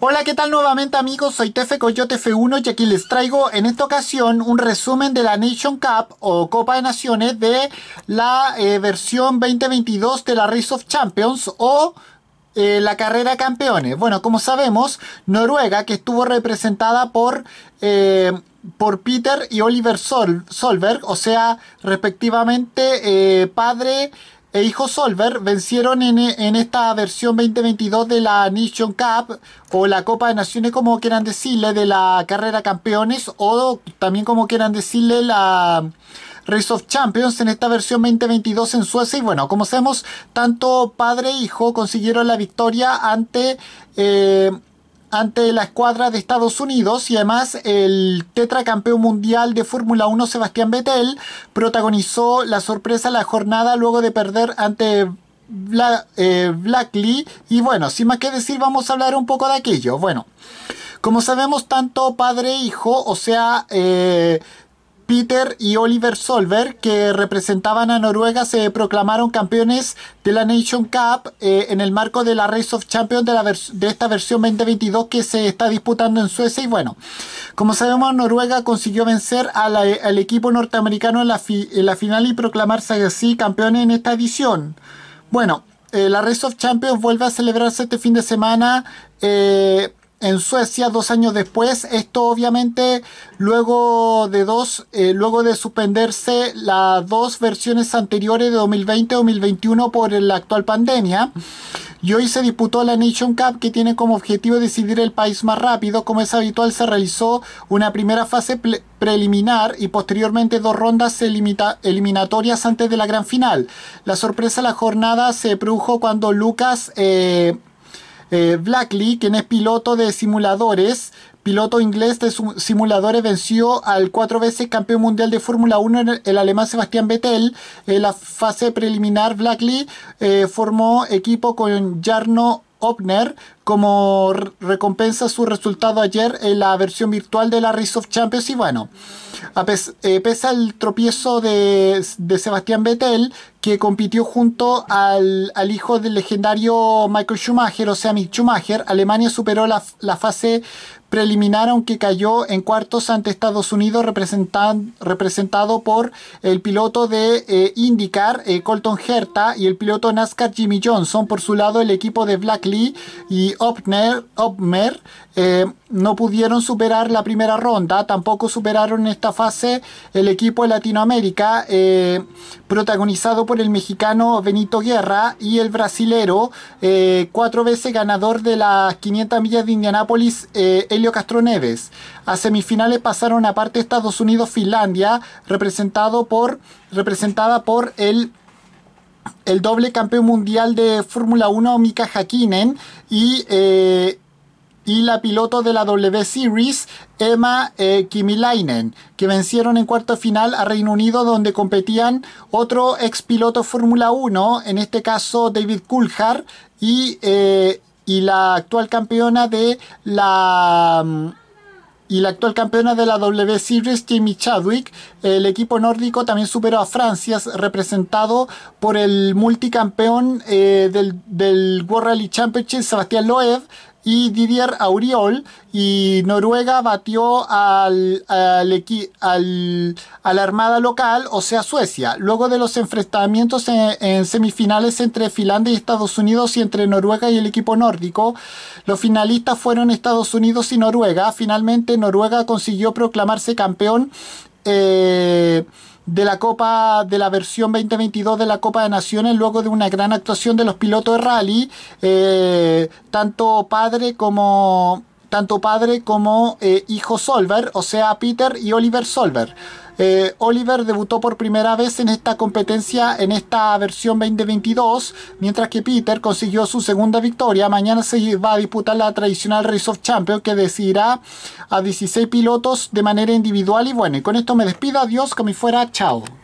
Hola, ¿qué tal nuevamente amigos? Soy Tefe Coyote F1 y aquí les traigo en esta ocasión un resumen de la Nation Cup o Copa de Naciones de la eh, versión 2022 de la Race of Champions o eh, la carrera campeones. Bueno, como sabemos, Noruega, que estuvo representada por, eh, por Peter y Oliver Solberg, o sea, respectivamente padre, e hijo Solver vencieron en, en, esta versión 2022 de la Nation Cup o la Copa de Naciones como quieran decirle de la carrera campeones o también como quieran decirle la Race of Champions en esta versión 2022 en Suecia y bueno como sabemos tanto padre e hijo consiguieron la victoria ante eh, ante la escuadra de Estados Unidos y además el tetracampeón mundial de Fórmula 1 Sebastián Vettel protagonizó la sorpresa la jornada luego de perder ante la eh, Blackley y bueno, sin más que decir vamos a hablar un poco de aquello. Bueno, como sabemos tanto padre e hijo, o sea... Eh, Peter y Oliver Solver, que representaban a Noruega, se proclamaron campeones de la Nation Cup eh, en el marco de la Race of Champions de, esta versión 2022 que se está disputando en Suecia. Y bueno, como sabemos, Noruega consiguió vencer al equipo norteamericano en la, final y proclamarse así campeón en esta edición. Bueno, eh, la Race of Champions vuelve a celebrarse este fin de semana. Eh, en Suecia dos años después. Esto obviamente luego de dos, eh, luego de suspenderse las dos versiones anteriores de 2020-2021 por la actual pandemia. Y hoy se disputó la Nation Cup que tiene como objetivo decidir el país más rápido. Como es habitual se realizó una primera fase preliminar y posteriormente dos rondas eliminatorias antes de la gran final. La sorpresa de la jornada se produjo cuando Lucas... Eh, eh, Blackley, quien es piloto de simuladores, piloto inglés de simuladores, venció al cuatro veces campeón mundial de Fórmula 1, el alemán Sebastián Vettel. En la fase preliminar, Blackley eh, formó equipo con Jarno Opner, como recompensa su resultado ayer en la versión virtual de la Race of Champions. Y bueno, a eh, pese al tropiezo de, de, Sebastián Vettel, que compitió junto al, hijo del legendario Michael Schumacher, o sea, Mick Schumacher, Alemania superó la, fase preliminar, aunque cayó en cuartos ante Estados Unidos, representado por el piloto de eh, IndyCar, eh, Colton Herta, y el piloto NASCAR, Jimmy Johnson. Por su lado, el equipo de Black Lee y Opner, Opmer eh, no pudieron superar la primera ronda, tampoco superaron en esta fase el equipo de Latinoamérica, eh, protagonizado por el mexicano Benito Guerra y el brasilero, eh, cuatro veces ganador de las 500 millas de Indianápolis, Helio Castro Neves. A semifinales pasaron aparte Estados Unidos-Finlandia, representado por, representada por el el doble campeón mundial de Fórmula 1 Mika Hakkinen y, eh, y la piloto de la W Series Emma eh, Kimilainen, que vencieron en cuarto final a Reino Unido donde competían otro ex piloto Fórmula 1, en este caso David Coulthard y, eh, y la actual campeona de la mm, y la actual campeona de la W Series, Jamie Chadwick. El equipo nórdico también superó a Francia, representado por el multicampeón eh, del, del World Rally Championship, Sebastián Loeb, y Didier Auriol y Noruega batió al, al, a la armada local, o sea Suecia, luego de los enfrentamientos en, semifinales entre Finlandia y Estados Unidos y entre Noruega y el equipo nórdico. Los finalistas fueron Estados Unidos y Noruega. Finalmente Noruega consiguió proclamarse campeón. Eh, de la Copa de la versión 2022 de la Copa de Naciones luego de una gran actuación de los pilotos de rally, eh, tanto Padre como tanto padre como eh, hijo Solver, o sea, Peter y Oliver Solver. Eh, Oliver debutó por primera vez en esta competencia en esta versión 2022, mientras que Peter consiguió su segunda victoria. Mañana se va a disputar la tradicional Race of Champions que decidirá a 16 pilotos de manera individual. Y bueno, y con esto me despido. Adiós, como fuera. Chao.